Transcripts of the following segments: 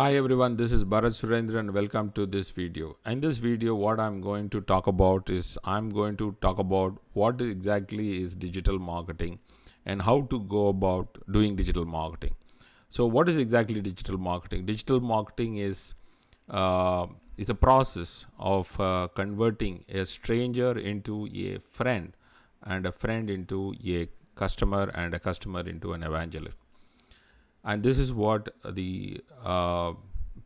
Hi everyone, this is Bharat Surendra and welcome to this video. In this video, what I'm going to talk about is I'm going to talk about what exactly is digital marketing and how to go about doing digital marketing. So what is exactly digital marketing? Digital marketing is, uh, is a process of uh, converting a stranger into a friend and a friend into a customer and a customer into an evangelist and this is what the uh,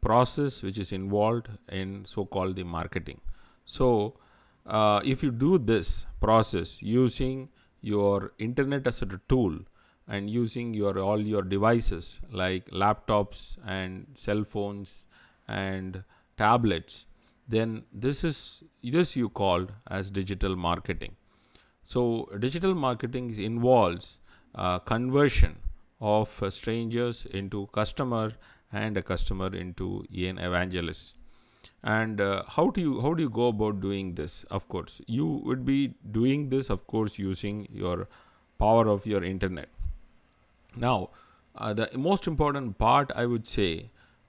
process which is involved in so-called the marketing so uh, if you do this process using your internet as a tool and using your all your devices like laptops and cell phones and tablets then this is this you called as digital marketing so digital marketing involves uh, conversion of strangers into customer and a customer into an evangelist and uh, how do you how do you go about doing this of course you would be doing this of course using your power of your internet now uh, the most important part i would say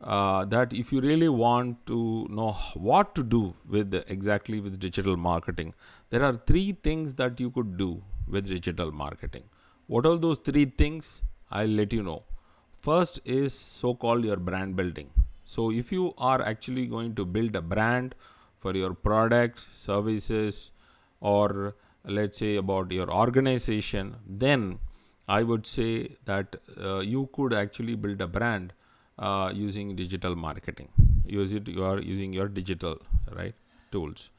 uh, that if you really want to know what to do with exactly with digital marketing there are three things that you could do with digital marketing what are those three things I'll let you know. First is so called your brand building. So if you are actually going to build a brand for your product, services, or let's say about your organization, then I would say that uh, you could actually build a brand uh, using digital marketing. Use it, you are using your digital right tools.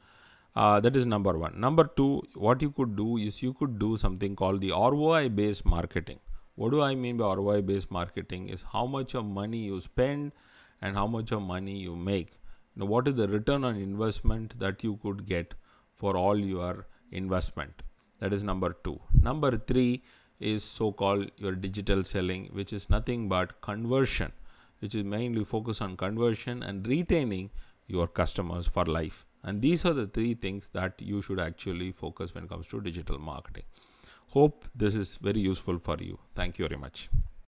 Uh, that is number one. Number two, what you could do is you could do something called the ROI based marketing. What do I mean by ROI based marketing is how much of money you spend and how much of money you make. Now, what is the return on investment that you could get for all your investment? That is number two. Number three is so called your digital selling, which is nothing but conversion, which is mainly focus on conversion and retaining your customers for life. And these are the three things that you should actually focus when it comes to digital marketing. Hope this is very useful for you. Thank you very much.